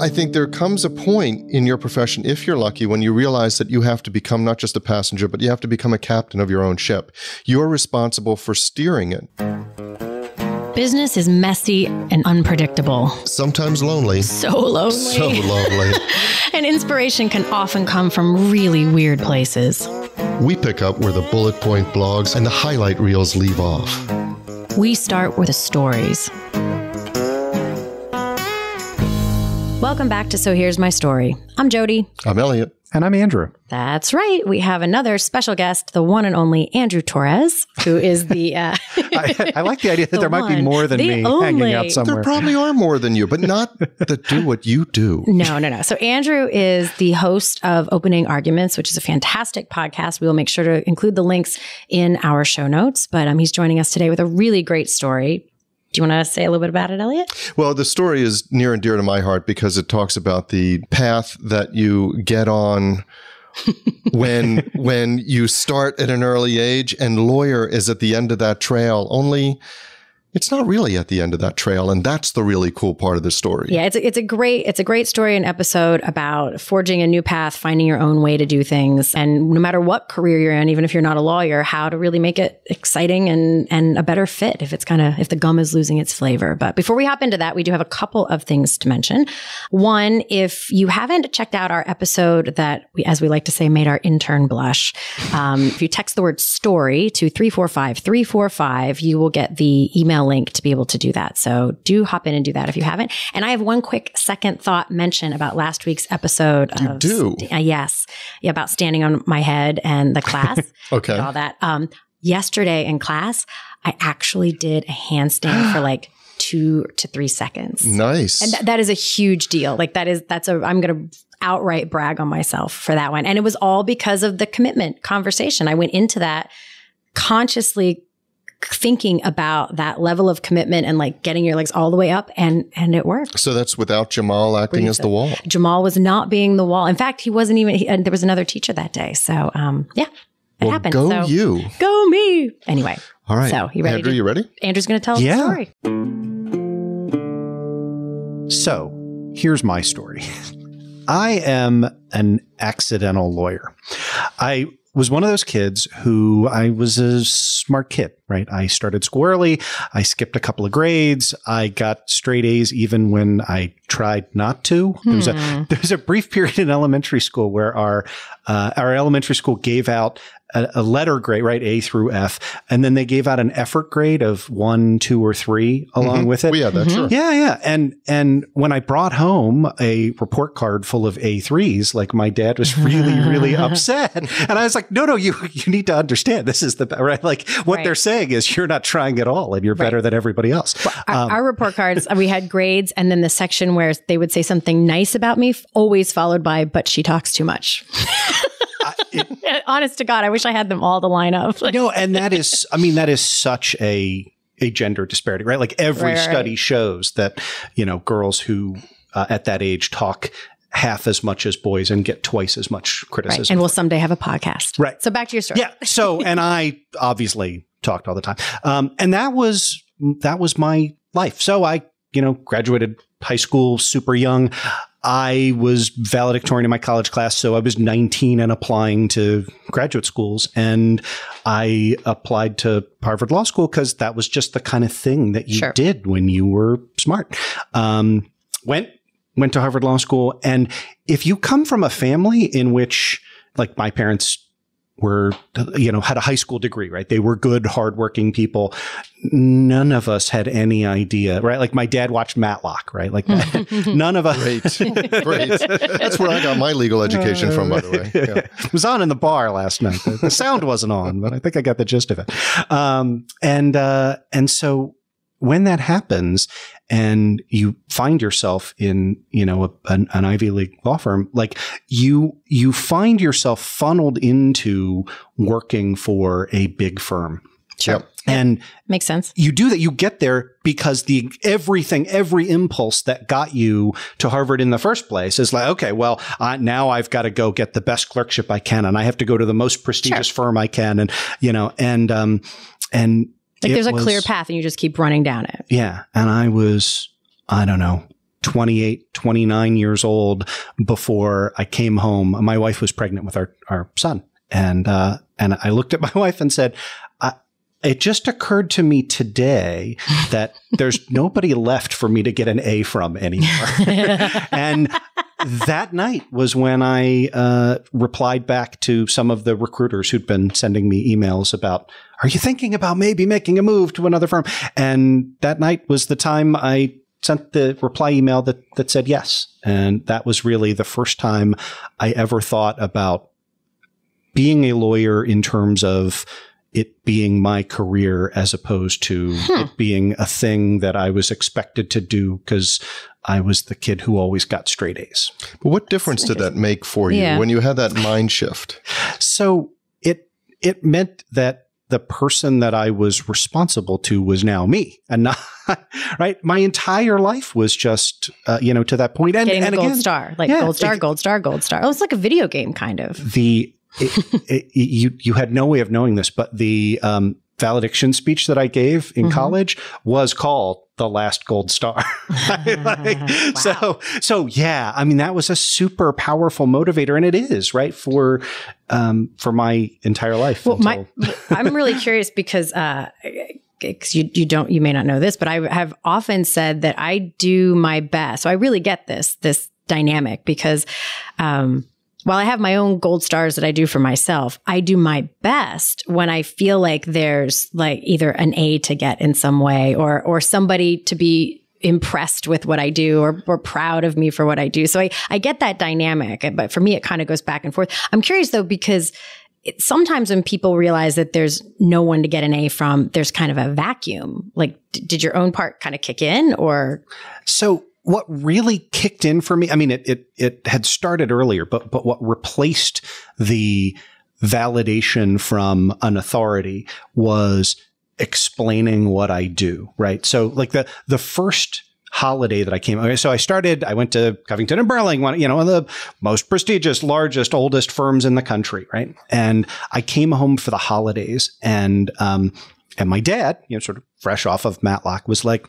I think there comes a point in your profession, if you're lucky, when you realize that you have to become not just a passenger, but you have to become a captain of your own ship. You're responsible for steering it. Business is messy and unpredictable. Sometimes lonely. So lonely. So lonely. and inspiration can often come from really weird places. We pick up where the bullet point blogs and the highlight reels leave off. We start with the stories Welcome back to So Here's My Story. I'm Jody. I'm Elliot. And I'm Andrew. That's right. We have another special guest, the one and only Andrew Torres, who is the. Uh, I, I, like the idea that the there one, might be more than me only. hanging out somewhere. There probably are more than you, but not that do what you do. No, no, no. So Andrew is the host of Opening Arguments, which is a fantastic podcast. We will make sure to include the links in our show notes. But um, he's joining us today with a really great story do you want to say a little bit about it, Elliot? Well, the story is near and dear to my heart because it talks about the path that you get on when when you start at an early age and lawyer is at the end of that trail. Only it's not really at the end of that trail and that's the really cool part of the story yeah it's a, it's a great it's a great story and episode about forging a new path finding your own way to do things and no matter what career you're in even if you're not a lawyer how to really make it exciting and and a better fit if it's kind of if the gum is losing its flavor but before we hop into that we do have a couple of things to mention one if you haven't checked out our episode that we as we like to say made our intern blush um, if you text the word story to 345345 you will get the email link to be able to do that. So do hop in and do that if you haven't. And I have one quick second thought mention about last week's episode. You of, do? Uh, yes. Yeah, about standing on my head and the class. okay. all that. Um, yesterday in class, I actually did a handstand for like two to three seconds. Nice. And th- that is a huge deal. Like that is, that's a, I'm going to outright brag on myself for that one. And it was all because of the commitment conversation. I went into that consciously thinking about that level of commitment and like getting your legs all the way up and and it worked. So that's without Jamal acting as the wall. Jamal was not being the wall. In fact, he wasn't even. He, and uh, there was another teacher that day. So um, yeah, it well, happened. Go so, you. Go me. Anyway. All right. So you ready? Andrew, to, you ready? Andrew's going to tell yeah. the story. So here's my story. I am an accidental lawyer. I was one of those kids who I was a smart kid, right? I started school early. I skipped a couple of grades. I got straight A's even when I tried not to. Hmm. There was a hmm. there was a brief period in elementary school where our uh, our elementary school gave out a, a letter grade, right? A through F. And then they gave out an effort grade of one, two, or three along mm-hmm. with it. We oh, had that, mm-hmm. sure. Yeah, yeah. And, and when I brought home a report card full of A3s, like my dad was really, really upset. And I was like, no, no, you, you need to understand this is the, right? Like what right. they're saying is you're not trying at all and you're right. better than everybody else. Well, um, our, our report cards, we had grades and then the section where they would say something nice about me, always followed by, but she talks too much. Honest to God, I wish I had them all to line up. no, and that is, I mean, that is such a a gender disparity, right? Like every right, study right. shows that you know girls who uh, at that age talk half as much as boys and get twice as much criticism. Right. And we'll someday have a podcast. Right. So back to your story. Yeah. So and I obviously talked all the time, um, and that was that was my life. So I you know graduated high school super young. I was valedictorian in my college class, so I was 19 and applying to graduate schools. And I applied to Harvard Law School because that was just the kind of thing that you sure. did when you were smart. Um, went went to Harvard Law School, and if you come from a family in which, like my parents were, you know, had a high school degree, right? They were good, hardworking people. None of us had any idea, right? Like my dad watched Matlock, right? Like none of us. Great. Great. That's where I got my legal education from, by the way. Yeah. it was on in the bar last night. The sound wasn't on, but I think I got the gist of it. Um, and, uh, and so when that happens and you find yourself in you know a, an, an, ivy league law firm like you you find yourself funneled into working for a big firm sure yep. and makes sense you do that you get there because the everything every impulse that got you to harvard in the first place is like okay well now i've got to go get the best clerkship i can and i have to go to the most prestigious sure. firm i can and you know and um and like it there's a was, clear path and you just keep running down it. Yeah. And I was, I don't know, 28, 29 years old before I came home. My wife was pregnant with our, our son. And, uh, and I looked at my wife and said, it just occurred to me today that there's nobody left for me to get an A from anymore. and that night was when I uh, replied back to some of the recruiters who'd been sending me emails about, are you thinking about maybe making a move to another firm? And that night was the time I sent the reply email that, that said yes. And that was really the first time I ever thought about being a lawyer in terms of it being my career as opposed to hmm. it being a thing that I was expected to do because I was the kid who always got straight A's. But what difference did that make for you yeah. when you had that mind shift? So it it meant that the person that I was responsible to was now me, and not right. My entire life was just uh, you know to that point. And, Getting and gold again, star, like yeah, gold star, it, gold star, gold star. Oh, it's like a video game kind of. The it, it, you you had no way of knowing this, but the um, valediction speech that I gave in mm-hmm. college was called the last gold star. like, mm-hmm. wow. So, so yeah, I mean, that was a super powerful motivator and it is right for, um, for my entire life. Well, my, I'm really curious because, uh, because you, you don't you may not know this but i have often said that i do my best so i really get this this dynamic because um while I have my own gold stars that I do for myself, I do my best when I feel like there's like either an A to get in some way or or somebody to be impressed with what I do or, or proud of me for what I do. So I, I get that dynamic, but for me, it kind of goes back and forth. I'm curious though, because it, sometimes when people realize that there's no one to get an A from, there's kind of a vacuum. Like, d- did your own part kind of kick in or? So what really kicked in for me, I mean, it, it, it had started earlier, but, but what replaced the validation from an authority was explaining what I do, right? So like the, the first holiday that I came, okay, so I started, I went to Covington and Burling, one, you know, one of the most prestigious, largest, oldest firms in the country, right? And I came home for the holidays and, um, and my dad, you know, sort of fresh off of Matlock was like,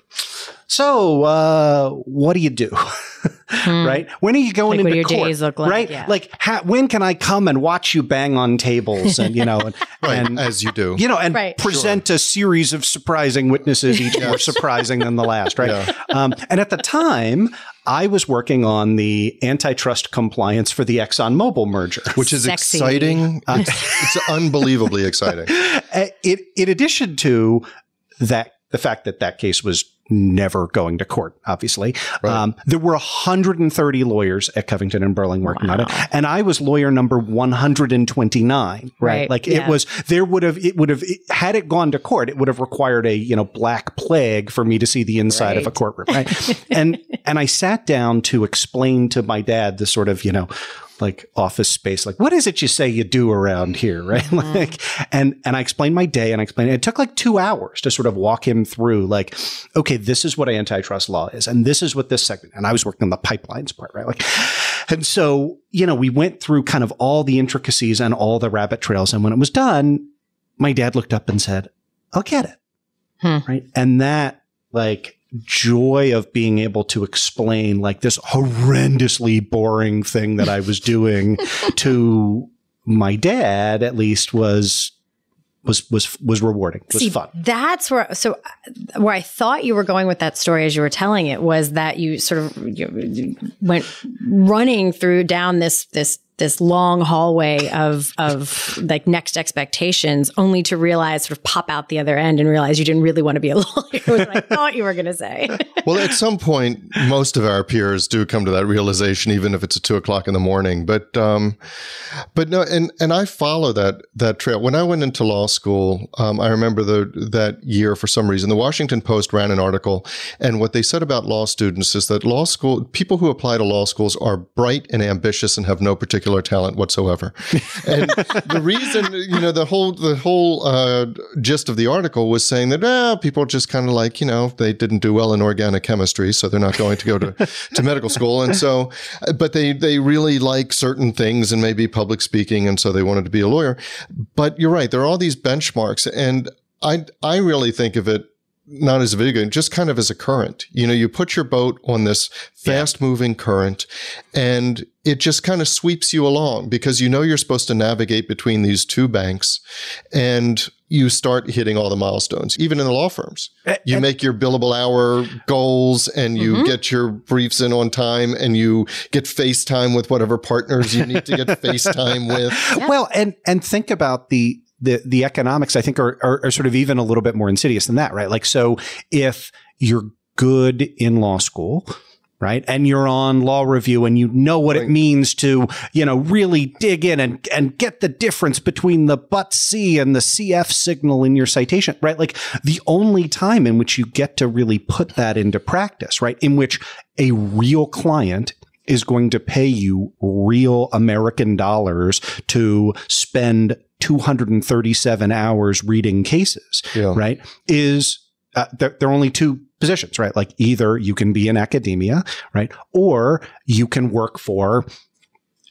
so uh, what do you do hmm. right when are you going like into court like, right yeah. like ha- when can i come and watch you bang on tables and you know and, right, and as you do you know and right. present sure. a series of surprising witnesses each more surprising than the last right yeah. um, and at the time I was working on the antitrust compliance for the ExxonMobil merger, which is Sexy. exciting. Uh, it's, it's unbelievably exciting. It, in addition to that, the fact that that case was never going to court, obviously. Right. Um, there were 130 lawyers at Covington and Burling working wow. on it. And I was lawyer number 129, right? right. Like yeah. it was, there would have, it would have, it, had it gone to court, it would have required a, you know, black plague for me to see the inside right. of a courtroom, right? and, and I sat down to explain to my dad the sort of, you know, like office space like what is it you say you do around here right mm-hmm. like and and i explained my day and i explained it took like two hours to sort of walk him through like okay this is what antitrust law is and this is what this segment and i was working on the pipelines part right like and so you know we went through kind of all the intricacies and all the rabbit trails and when it was done my dad looked up and said i'll get it hmm. right and that like joy of being able to explain like this horrendously boring thing that I was doing to my dad at least was was was was rewarding was See, fun that's where so where i thought you were going with that story as you were telling it was that you sort of you went running through down this this this long hallway of of like next expectations, only to realize sort of pop out the other end and realize you didn't really want to be a lawyer, What I thought you were going to say. well, at some point, most of our peers do come to that realization, even if it's at two o'clock in the morning. But um, but no, and and I follow that that trail. When I went into law school, um, I remember the that year for some reason, the Washington Post ran an article, and what they said about law students is that law school people who apply to law schools are bright and ambitious and have no particular particular talent whatsoever. And the reason, you know, the whole the whole uh, gist of the article was saying that well, people just kind of like you know they didn't do well in organic chemistry, so they're not going to go to, to medical school, and so but they they really like certain things and maybe public speaking, and so they wanted to be a lawyer. But you're right, there are all these benchmarks, and I I really think of it not as a video game, just kind of as a current. You know, you put your boat on this fast moving yeah. current and it just kind of sweeps you along because you know you're supposed to navigate between these two banks and you start hitting all the milestones, even in the law firms. You make your billable hour goals and you mm-hmm. get your briefs in on time and you get FaceTime with whatever partners you need to get FaceTime with. Well, and and think about the the the economics I think are, are, are sort of even a little bit more insidious than that, right? Like so if you're good in law school, right? And you're on law review and you know what right. it means to, you know, really dig in and, and get the difference between the but C and the CF signal in your citation, right? Like the only time in which you get to really put that into practice, right? In which a real client is going to pay you real American dollars to spend 237 hours reading cases, yeah. right? Is uh, there, there are only two positions, right? Like either you can be in academia, right? Or you can work for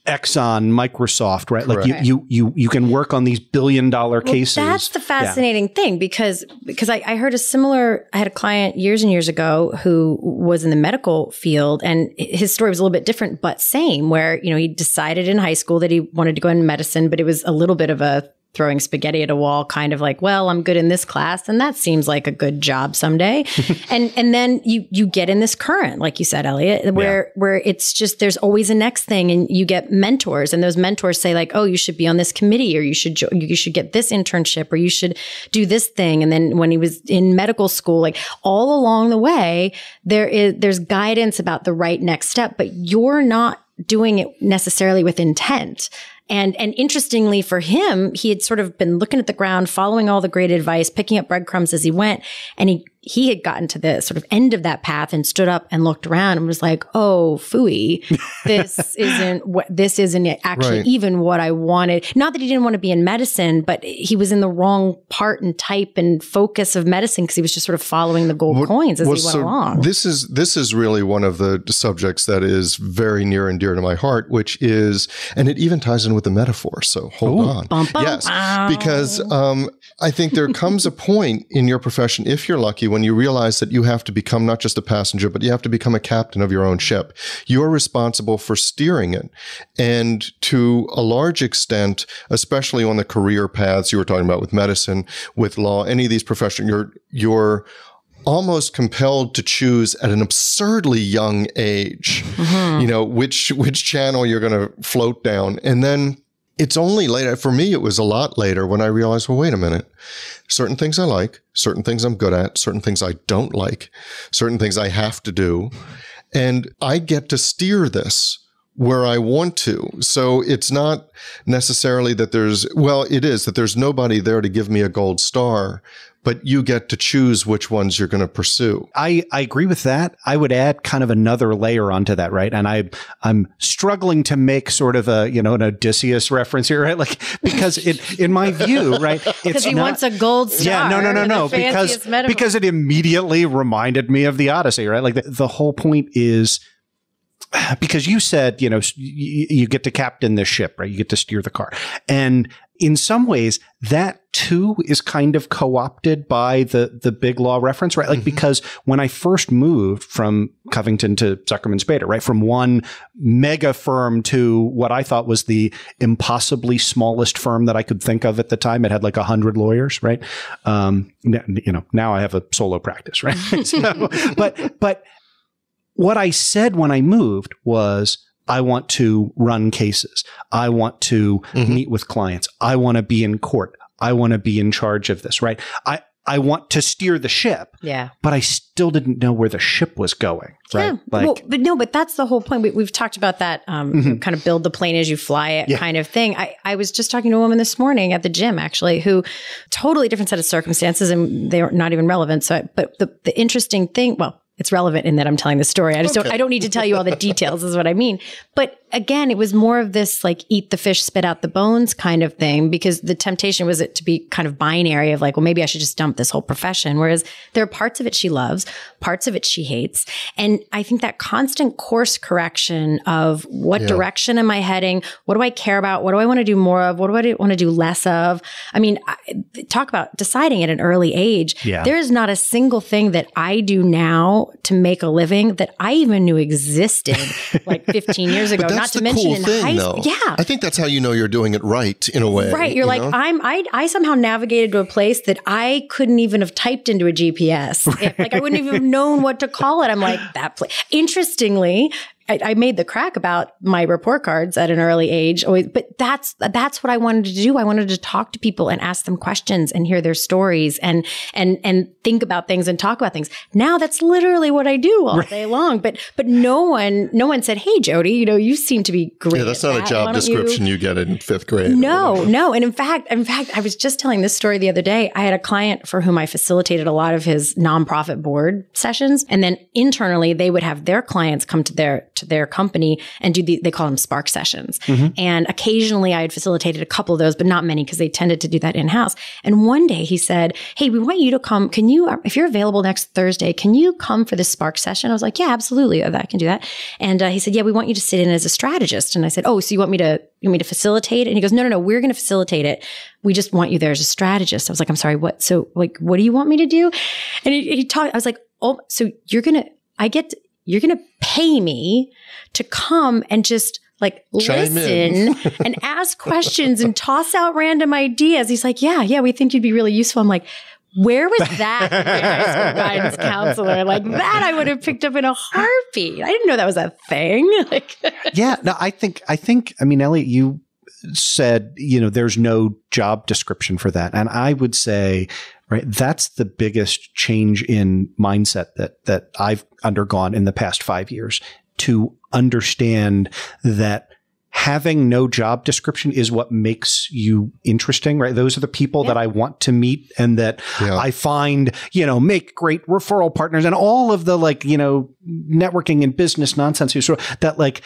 Exxon, Microsoft, right? Correct. Like you, you, you, you can work on these billion dollar well, cases. That's the fascinating yeah. thing because, because I, I heard a similar, I had a client years and years ago who was in the medical field and his story was a little bit different, but same where, you know, he decided in high school that he wanted to go into medicine, but it was a little bit of a throwing spaghetti at a wall kind of like well i'm good in this class and that seems like a good job someday and and then you you get in this current like you said elliot where yeah. where it's just there's always a next thing and you get mentors and those mentors say like oh you should be on this committee or you should jo- you should get this internship or you should do this thing and then when he was in medical school like all along the way there is there's guidance about the right next step but you're not doing it necessarily with intent and, and interestingly for him, he had sort of been looking at the ground, following all the great advice, picking up breadcrumbs as he went. And he, he had gotten to the sort of end of that path and stood up and looked around and was like, "Oh, fooey, this isn't what this isn't actually right. even what I wanted." Not that he didn't want to be in medicine, but he was in the wrong part and type and focus of medicine because he was just sort of following the gold well, coins as well, he went so along. This is this is really one of the subjects that is very near and dear to my heart, which is, and it even ties in with the metaphor, so hold Ooh. on. Bum, bum, yes, because um, I think there comes a point in your profession, if you're lucky, when you realize that you have to become not just a passenger, but you have to become a captain of your own ship. You are responsible for steering it, and to a large extent, especially on the career paths you were talking about with medicine, with law, any of these professions, your your almost compelled to choose at an absurdly young age, mm-hmm. you know, which, which channel you're going to float down. And then it's only later for me it was a lot later when i realized well wait a minute certain things i like certain things i'm good at certain things i don't like certain things i have to do and i get to steer this where i want to so it's not necessarily that there's well it is that there's nobody there to give me a gold star but you get to choose which ones you're going to pursue. I, I agree with that. I would add kind of another layer onto that, right? And I I'm struggling to make sort of a you know an Odysseus reference here, right? Like because it in my view, right? Because he not, wants a gold star. Yeah, no, no, no, no. Because metaphor. because it immediately reminded me of the Odyssey, right? Like the, the whole point is because you said you know you, you get to captain the ship right you get to steer the car and in some ways that too is kind of co-opted by the the big law reference right like mm-hmm. because when i first moved from covington to Zuckerman Spader, right from one mega firm to what i thought was the impossibly smallest firm that i could think of at the time it had like 100 lawyers right um, you know now i have a solo practice right so, but but what i said when i moved was I want to run cases. I want to mm-hmm. meet with clients. I want to be in court. I want to be in charge of this, right? I, I want to steer the ship. Yeah. But I still didn't know where the ship was going. Right. Yeah. Like, well, but no, but that's the whole point. We, have talked about that um, mm-hmm. kind of build the plane as you fly it yeah. kind of thing. I, I was just talking to a woman this morning at the gym, actually, who totally different set of circumstances and they are not even relevant. So, I, but the, the interesting thing, well, it's relevant in that I'm telling the story. I just okay. don't I don't need to tell you all the details is what I mean. But again, it was more of this like eat the fish, spit out the bones kind of thing because the temptation was it to be kind of binary of like, well, maybe I should just dump this whole profession. Whereas there are parts of it she loves, parts of it she hates. And I think that constant course correction of what yeah. direction am I heading? What do I care about? What do I want to do more of? What do I want to do less of? I mean, I, talk about deciding at an early age. Yeah. There is not a single thing that I do now to make a living that I even knew existed like 15 years ago. not to mention cool in thing, high school. Yeah. I think that's how you know you're doing it right in a way. Right. You're you like, know? I'm I I somehow navigated to a place that I couldn't even have typed into a GPS. Right. If, like I wouldn't even have known what to call it. I'm like, that place. Interestingly, I, I, made the crack about my report cards at an early age, always, but that's that's what I wanted to do. I wanted to talk to people and ask them questions and hear their stories and and and think about things and talk about things. Now that's literally what I do all right. day long. But but no one no one said, "Hey, Jody, you know you seem to be great." Yeah, that's not that. a job description you... you get in fifth grade. No, no, and in fact, in fact, I was just telling this story the other day. I had a client for whom I facilitated a lot of his nonprofit board sessions, and then internally they would have their clients come to their to their company and do the, they call them spark sessions. Mm-hmm. And occasionally I had facilitated a couple of those, but not many because they tended to do that in house. And one day he said, Hey, we want you to come. Can you, if you're available next Thursday, can you come for this spark session? I was like, yeah, absolutely. I can do that. And uh, he said, yeah, we want you to sit in as a strategist. And I said, oh, so you want me to, you want me to facilitate? And he goes, no, no, no, we're going to facilitate it. We just want you there as a strategist. I was like, I'm sorry, what? So like, what do you want me to do? And he, he talked, I was like, oh, so you're going to, I get, you're going to pay me to come and just like Chime listen and ask questions and toss out random ideas. He's like, yeah, yeah, we think you'd be really useful. I'm like, where was that guidance counselor? Like that I would have picked up in a heartbeat. I didn't know that was a thing. Like Yeah, no, I think I think I mean Elliot, you said, you know, there's no job description for that. And I would say, right, that's the biggest change in mindset that, that I've undergone in the past five years to understand that having no job description is what makes you interesting, right? Those are the people yeah. that I want to meet and that yeah. I find, you know, make great referral partners and all of the like, you know, networking and business nonsense. So that like,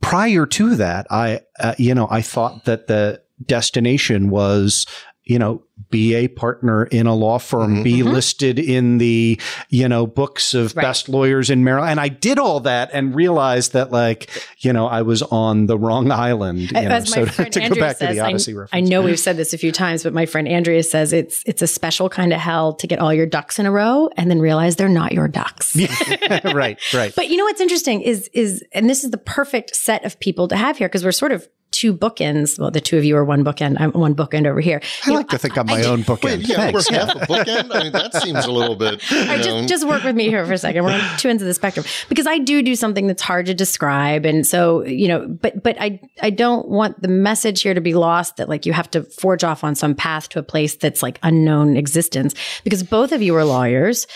prior to that, I, uh, you know, I thought that the destination was you know, be a partner in a law firm, mm-hmm. be mm-hmm. listed in the, you know, books of right. best lawyers in Maryland. And I did all that and realized that, like, you know, I was on the wrong island. As know, my so friend to, to Andrea says, I, I, know we've said this a few times, but my friend Andrea says it's it's a special kind of hell to get all your ducks in a row and then realize they're not your ducks. right, right. But you know what's interesting is is and this is the perfect set of people to have here because we're sort of two bookends. Well, the two of you are one bookend. I'm one bookend over here. I you like know, to think I, am my I own bookend. Wait, yeah, Thanks. we're half a bookend. I mean, that seems a little bit. Right, just, just work with me here for a second. We're on two ends of the spectrum because I do do something that's hard to describe, and so you know, but but I I don't want the message here to be lost that like you have to forge off on some path to a place that's like unknown existence because both of you are lawyers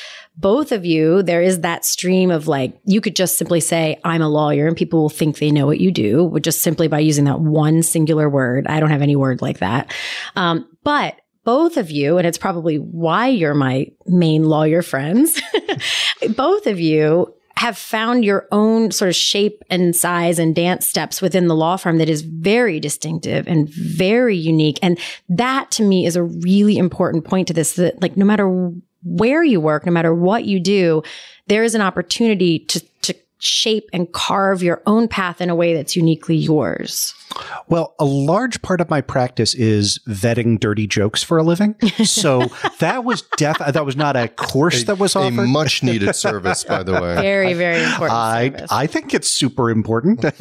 both of you, there is that stream of like, you could just simply say, I'm a lawyer, and people will think they know what you do, just simply by using that one singular word. I don't have any word like that. Um, but both of you, and it's probably why you're my main lawyer friends, both of you have found your own sort of shape and size and dance steps within the law firm that is very distinctive and very unique. And that to me is a really important point to this that like no matter where you work, no matter what you do, there is an opportunity to, to shape and carve your own path in a way that's uniquely yours? Well, a large part of my practice is vetting dirty jokes for a living. So that was def- that was not a course a, that was offered. A much needed service, by the way. Very, very important. I service. I think it's super important.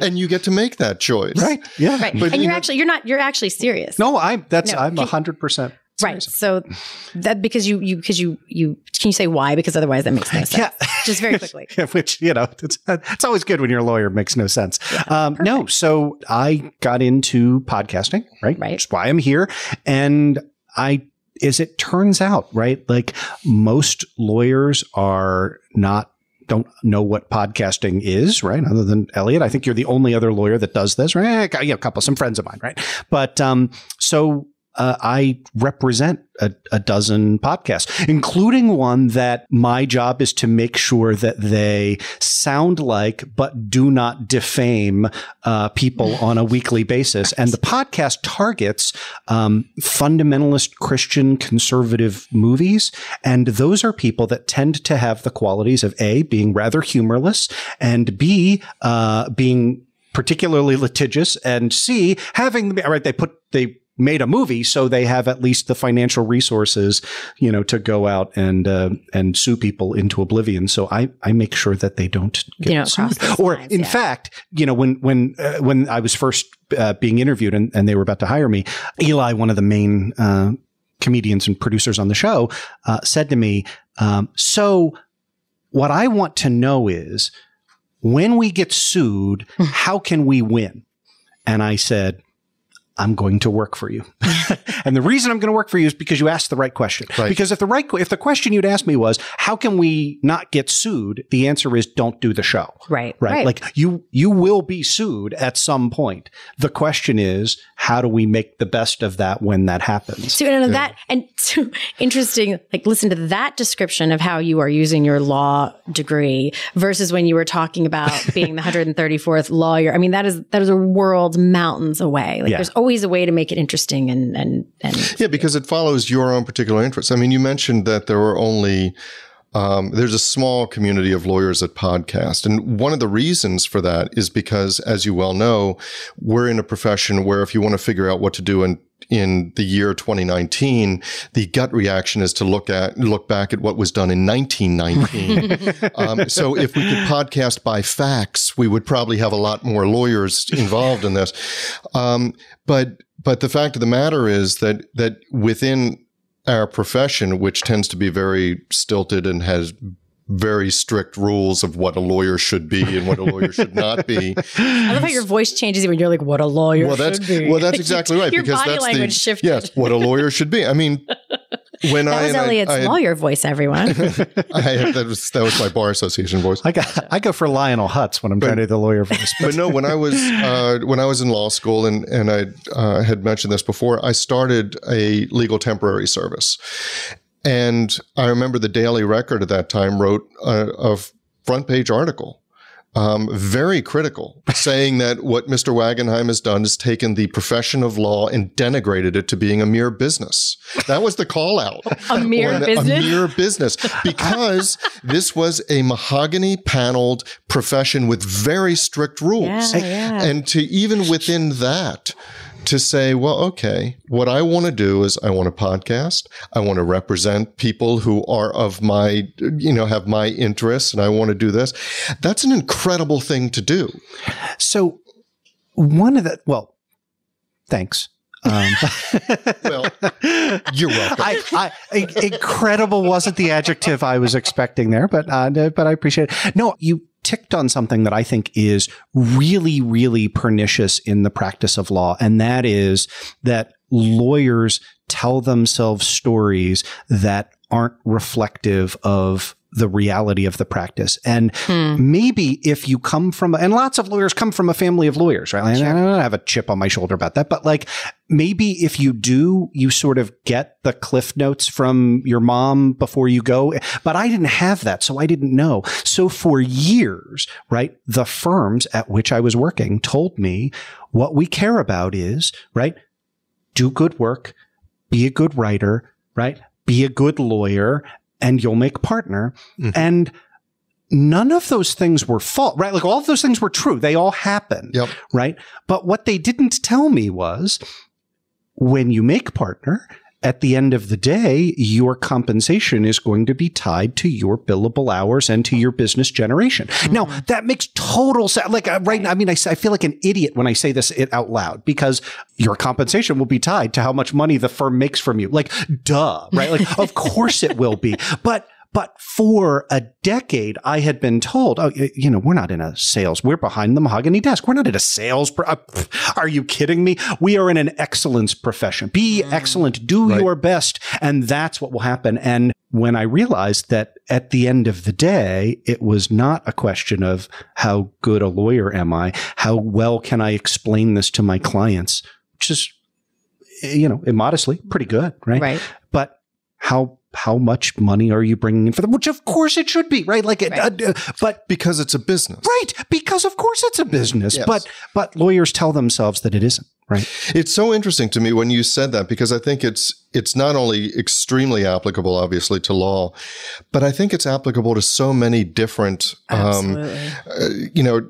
and you get to make that choice, right? Yeah, right. But, and you are actually you're not you're actually serious. No, I'm that's no. I'm hundred percent. Right. So that because you you because you you can you say why because otherwise that makes no sense. Yeah. Just very quickly. which you know it's it's always good when your lawyer makes no sense. Yeah, um, no, so I got into podcasting, right? Right. That's why I'm here, and I as it turns out, right? Like most lawyers are not don't know what podcasting is, right? Other than Elliot, I think you're the only other lawyer that does this, right? You know, a couple, some friends of mine, right? But um, so uh, I represent a, a, dozen podcasts, including one that my job is to make sure that they sound like but do not defame uh, people on a weekly basis. And the podcast targets um, fundamentalist Christian conservative movies. And those are people that tend to have the qualities of A, being rather humorless, and B, uh, being particularly litigious, and C, having, the right, they put, they, made a movie, so they have at least the financial resources, you know, to go out and uh, and sue people into oblivion. So I I make sure that they don't get you know, sued. Or lines, in yeah. fact, you know, when when uh, when I was first uh, being interviewed and, and they were about to hire me, Eli, one of the main uh, comedians and producers on the show, uh, said to me, um, "So what I want to know is." When we get sued, how can we win? And I said, I'm going to work for you. and the reason I'm going to work for you is because you asked the right question. Right. Because if the right, if the question you'd asked me was, how can we not get sued? The answer is don't do the show. Right. Right. right. Like you, you will be sued at some point. The question is, how do we make the best of that when that happens? So, and yeah. that, and so interesting, like listen to that description of how you are using your law degree versus when you were talking about being the 134th lawyer. I mean, that is, that is a world mountains away. Like yeah. there's always a way to make it interesting and and and yeah, because it follows your own particular interests. I mean, you mentioned that there were only um, there's a small community of lawyers that podcast. And one of the reasons for that is because, as you well know, we're in a profession where if you want to figure out what to do in in the year 2019, the gut reaction is to look at look back at what was done in 1919. um, so, if we could podcast by facts, we would probably have a lot more lawyers involved in this. Um, but but the fact of the matter is that that within our profession, which tends to be very stilted and has very strict rules of what a lawyer should be and what a lawyer should not be. I love how your voice changes when you're like, "What a lawyer well, that's, Well, that's exactly right. your because body that's language the, shifted. Yes, what a lawyer should be. I mean, when that I was Elliot's I, I, lawyer voice, everyone. I, that, was, that was my bar association voice. I, got, I go for Lionel Hutz when I'm but, trying to do the lawyer voice. But, but no, when I was uh, when I was in law school, and and I uh, had mentioned this before, I started a legal temporary service, and I remember the Daily Record at that time wrote a, a front page article um, very critical, saying that what Mr. Wagenheim has done is taken the profession of law and denigrated it to being a mere business. That was the call out. a mere business. A mere business. Because this was a mahogany paneled profession with very strict rules. Yeah, yeah. And to even within that, to say, well, okay, what I want to do is I want a podcast. I want to represent people who are of my, you know, have my interests and I want to do this. That's an incredible thing to do. So, one of the, well, thanks. Um, well, you're welcome. I, I, incredible wasn't the adjective I was expecting there, but uh, but I appreciate it. No, you ticked on something that I think is really, really pernicious in the practice of law, and that is that lawyers tell themselves stories that aren't reflective of the reality of the practice. And hmm. maybe if you come from, and lots of lawyers come from a family of lawyers, right? I don't have a chip on my shoulder about that, but like maybe if you do, you sort of get the cliff notes from your mom before you go. But I didn't have that, so I didn't know. So for years, right, the firms at which I was working told me what we care about is, right, do good work, be a good writer, right? be a good lawyer and you'll make partner. Mm-hmm. And none of those things were false, right? Like all of those things were true. They all happened, yep. right? But what they didn't tell me was when you make partner, at the end of the day, your compensation is going to be tied to your billable hours and to your business generation. Mm-hmm. Now, that makes total sense. Like, uh, right now, I mean, I, I feel like an idiot when I say this out loud because your compensation will be tied to how much money the firm makes from you. Like, duh, right? Like, of course it will be. But but for a decade, I had been told, oh, you know, we're not in a sales, we're behind the mahogany desk. We're not in a sales. Pro- uh, are you kidding me? We are in an excellence profession. Be mm. excellent, do right. your best, and that's what will happen. And when I realized that at the end of the day, it was not a question of how good a lawyer am I, how well can I explain this to my clients, which is, eh, you know, immodestly pretty good, right? Right. But how how much money are you bringing in for them? Which of course it should be, right? Like, right. Uh, uh, but because it's a business, right? Because of course it's a business, yes. but but lawyers tell themselves that it isn't, right? It's so interesting to me when you said that because I think it's it's not only extremely applicable, obviously, to law, but I think it's applicable to so many different, um, uh, you know,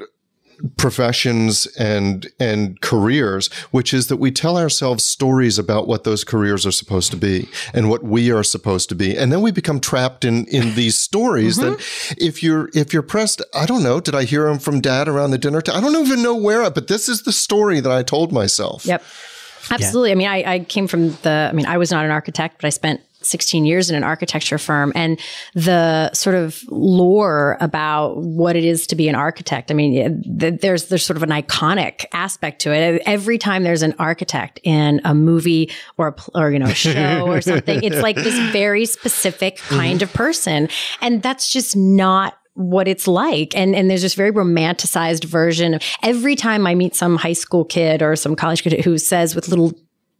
professions and and careers which is that we tell ourselves stories about what those careers are supposed to be and what we are supposed to be and then we become trapped in in these stories mm-hmm. that if you're if you're pressed i don't know did i hear them from dad around the dinner table i don't even know where I, but this is the story that i told myself yep absolutely yeah. i mean I, I came from the i mean i was not an architect but i spent 16 years in an architecture firm and the sort of lore about what it is to be an architect. I mean, there's, there's sort of an iconic aspect to it. Every time there's an architect in a movie or, a, or, you know, a show or something, it's like this very specific mm-hmm. kind of person. And that's just not what it's like. And, and there's this very romanticized version of every time I meet some high school kid or some college kid who says with little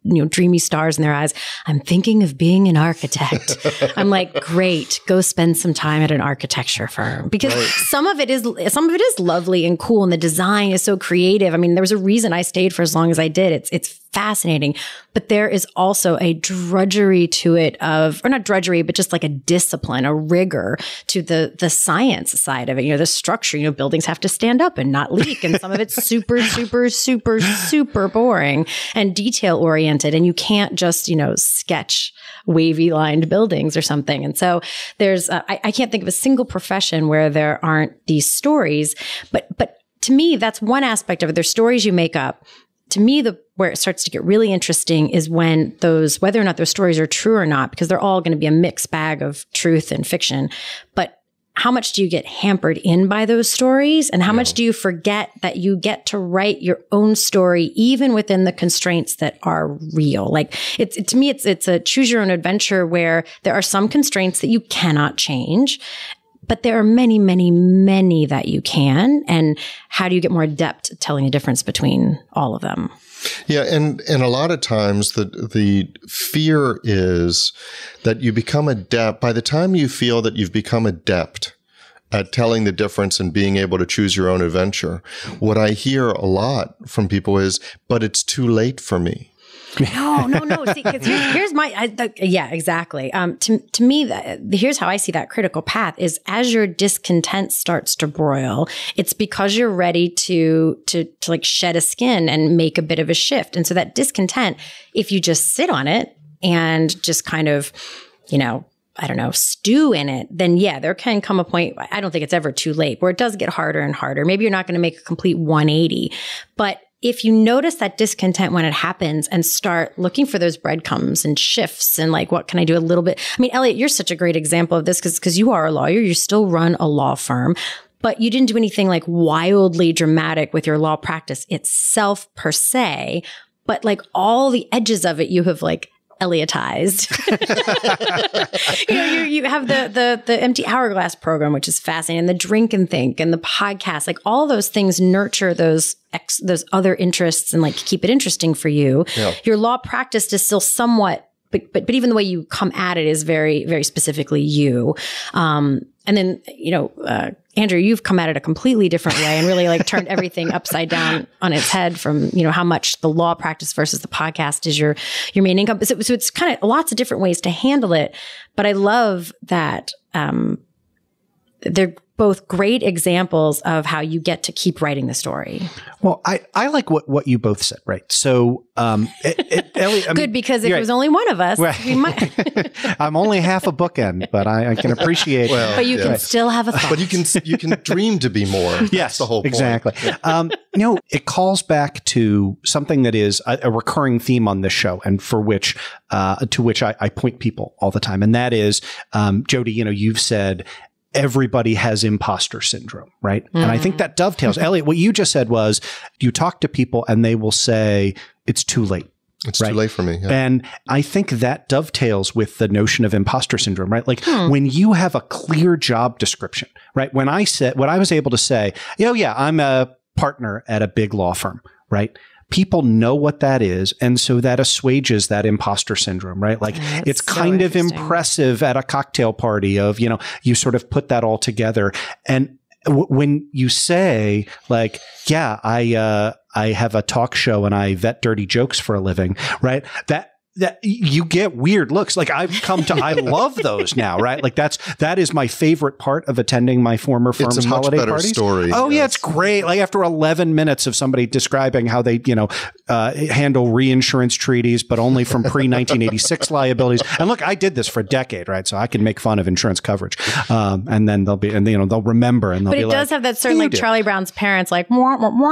you know, dreamy stars in their eyes. I'm thinking of being an architect. I'm like, great, go spend some time at an architecture firm because right. some of it is some of it is lovely and cool, and the design is so creative. I mean, there was a reason I stayed for as long as I did. It's it's fascinating. But there is also a drudgery to it of, or not drudgery, but just like a discipline, a rigor to the the science side of it. You know, the structure. You know, buildings have to stand up and not leak, and some of it's super, super, super, super boring and detail oriented, and you can't just you know sketch wavy lined buildings or something. And so there's, uh, I, I can't think of a single profession where there aren't these stories, but but. To me, that's one aspect of it. There's stories you make up to me, the where it starts to get really interesting is when those, whether or not those stories are true or not, because they're all going to be a mixed bag of truth and fiction. But how much do you get hampered in by those stories? And how yeah. much do you forget that you get to write your own story, even within the constraints that are real? Like it's, it, to me, it's, it's a choose your own adventure where there are some constraints that you cannot change but there are many, many, many that you can. And how do you get more adept at telling the difference between all of them? Yeah, and and a lot of times the the fear is that you become adept by the time you feel that you've become adept at telling the difference and being able to choose your own adventure. What I hear a lot from people is, "But it's too late for me." No, no, no. See, here's, here's, my, I, the, yeah, exactly. Um, to, to me, the, here's how I see that critical path is as your discontent starts to broil, it's because you're ready to, to, to like shed a skin and make a bit of a shift. And so that discontent, if you just sit on it and just kind of, you know, I don't know, stew in it, then yeah, there can come a point, I don't think it's ever too late, where it does get harder and harder. Maybe you're not going to make a complete 180, but if you notice that discontent when it happens and start looking for those breadcrumbs and shifts and like what can i do a little bit i mean elliot you're such a great example of this because because you are a lawyer you still run a law firm but you didn't do anything like wildly dramatic with your law practice itself per se but like all the edges of it you have like Eliotized. you know, you, you have the, the, the empty hourglass program, which is fascinating, the drink and think and the podcast, like all those things nurture those ex, those other interests and like keep it interesting for you. Yeah. Your law practice is still somewhat but, but but even the way you come at it is very very specifically you. Um, and then you know uh, Andrew, you've come at it a completely different way and really like turned everything upside down on its head from, you know, how much the law practice versus the podcast is your, your main income. So, so it's kind of lots of different ways to handle it. But I love that, um, there both great examples of how you get to keep writing the story. Well, I, I like what, what you both said, right? So, um, it, it, Ellie, I mean, good because if right. it was only one of us, right. we might. I'm only half a bookend, but I, I can appreciate. Well, but you can still have a thought. But you can you can dream to be more. yes, the whole point. exactly. Um, you know, it calls back to something that is a, a recurring theme on this show, and for which uh, to which I, I, point people all the time, and that is, um, Jody. You know, you've said everybody has imposter syndrome, right? Mm. And I think mm. that dovetails. Elliot, what you just said was you talk to people and they will say, it's too late. It's right? too late for me. Yeah. And I think that dovetails with the notion of imposter syndrome, right? Like hmm. when you have a clear job description, right? When I said, when I was able to say, oh yeah, I'm a partner at a big law firm, right? People know what that is. And so that assuages that imposter syndrome, right? Like mm, That's it's so kind of impressive at a cocktail party of, you know, you sort of put that all together. And w- when you say like, yeah, I, uh, I have a talk show and I vet dirty jokes for a living, right? That that you get weird looks. Like I've come to, I love those now, right? Like that's that is my favorite part of attending my former firm's it's a holiday much better parties. Story. Oh yes. yeah, it's great. Like after eleven minutes of somebody describing how they, you know, uh, handle reinsurance treaties, but only from pre nineteen eighty six liabilities. And look, I did this for a decade, right? So I can make fun of insurance coverage, um, and then they'll be, and you know, they'll remember, and they'll but it does like, have that certain like Charlie Brown's parents, like, but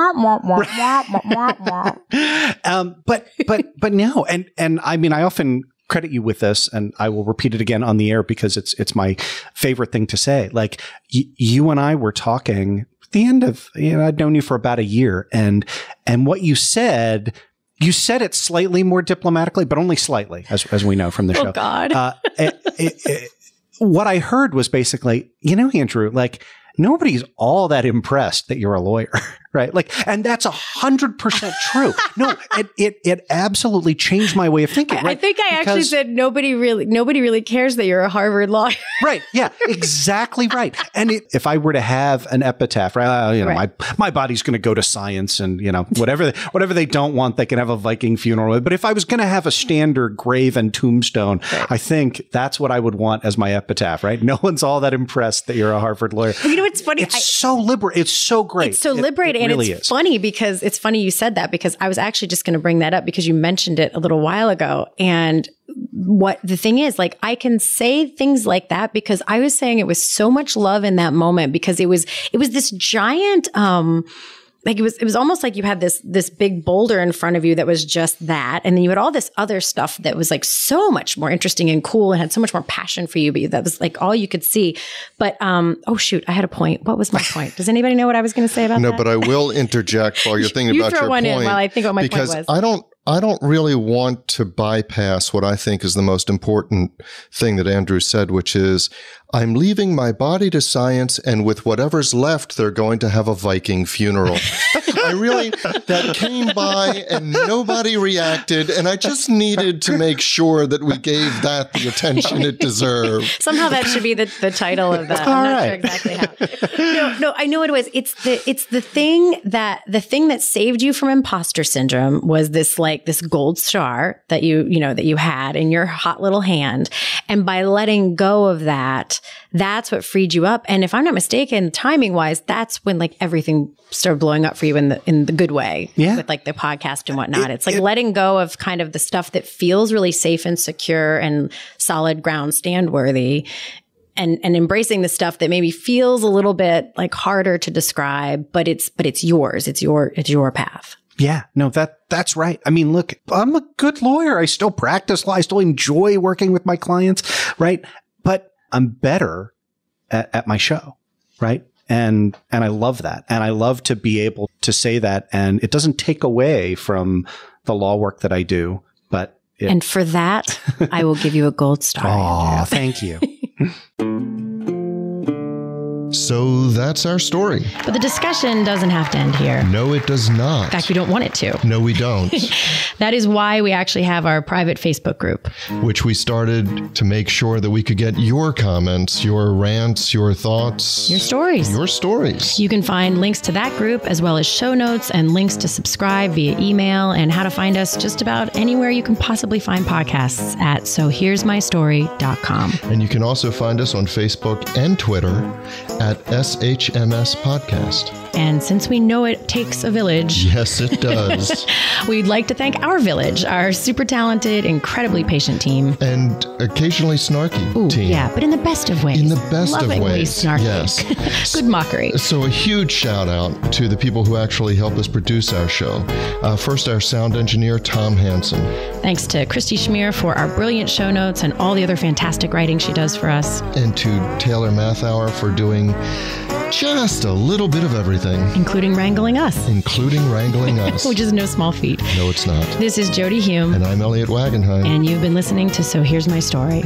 but but no, and and I. I mean, I often credit you with this and I will repeat it again on the air because it's it's my favorite thing to say. Like y- you and I were talking at the end of you know I'd known you for about a year and and what you said you said it slightly more diplomatically but only slightly as as we know from the oh, show. Oh god. uh, it, it, it, what I heard was basically, you know Andrew, like nobody's all that impressed that you're a lawyer. right? Like, and that's a hundred percent true. no, it, it, it absolutely changed my way of thinking. Right? I think I because, actually said nobody really, nobody really cares that you're a Harvard lawyer. right. Yeah, exactly right. And it, if I were to have an epitaph, right, uh, you know, right. my, my body's going to go to science and, you know, whatever, they, whatever they don't want, they can have a Viking funeral. But if I was going to have a standard grave and tombstone, right. I think that's what I would want as my epitaph, right? No one's all that impressed that you're a Harvard lawyer. You know, it's funny. It's I, so liberal. It's so great. It's so liberating. It, and really it's is. funny because it's funny you said that because I was actually just going to bring that up because you mentioned it a little while ago. And what the thing is, like, I can say things like that because I was saying it was so much love in that moment because it was, it was this giant, um, like it was it was almost like you had this this big boulder in front of you that was just that and then you had all this other stuff that was like so much more interesting and cool and had so much more passion for you but that was like all you could see but um oh shoot i had a point what was my point does anybody know what i was going to say about no that? but i will interject while you're thinking you about throw your one point in while i think what my because point was i don't I don't really want to bypass what I think is the most important thing that Andrew said, which is I'm leaving my body to science, and with whatever's left, they're going to have a Viking funeral. I really, that came by and nobody reacted. And I just needed to make sure that we gave that the attention it deserved. Somehow that should be the, the title of that. All I'm right. not sure exactly how. No, no, I know what it was. It's the, it's the thing that, the thing that saved you from imposter syndrome was this like this gold star that you, you know, that you had in your hot little hand. And by letting go of that, that's what freed you up. And if I'm not mistaken, timing wise, that's when like everything started blowing up for you in the in the good way. Yeah. With like the podcast and whatnot. It, it's like it, letting go of kind of the stuff that feels really safe and secure and solid ground stand worthy. And, and embracing the stuff that maybe feels a little bit like harder to describe, but it's but it's yours. It's your it's your path. Yeah, no, that that's right. I mean, look, I'm a good lawyer. I still practice law. I still enjoy working with my clients, right? I'm better at, at my show, right? and and I love that. And I love to be able to say that and it doesn't take away from the law work that I do, but it- And for that, I will give you a gold star. Oh, thank you. So that's our story. But the discussion doesn't have to end here. No, it does not. In fact, we don't want it to. No, we don't. that is why we actually have our private Facebook group, which we started to make sure that we could get your comments, your rants, your thoughts, your stories. Your stories. You can find links to that group as well as show notes and links to subscribe via email and how to find us just about anywhere you can possibly find podcasts at so And you can also find us on Facebook and Twitter at SHMS Podcast. And since we know it takes a village, yes, it does. we'd like to thank our village, our super talented, incredibly patient team, and occasionally snarky Ooh, team. Yeah, but in the best of ways. In the best Lovingly of ways, snarky. Yes, good mockery. So a huge shout out to the people who actually help us produce our show. Uh, first, our sound engineer Tom Hanson. Thanks to Christy Schmier for our brilliant show notes and all the other fantastic writing she does for us, and to Taylor Mathauer for doing just a little bit of everything, including wrangling us, including wrangling us, which is no small feat. No, it's not. This is Jody Hume, and I'm Elliot Wagenheim, and you've been listening to So Here's My Story.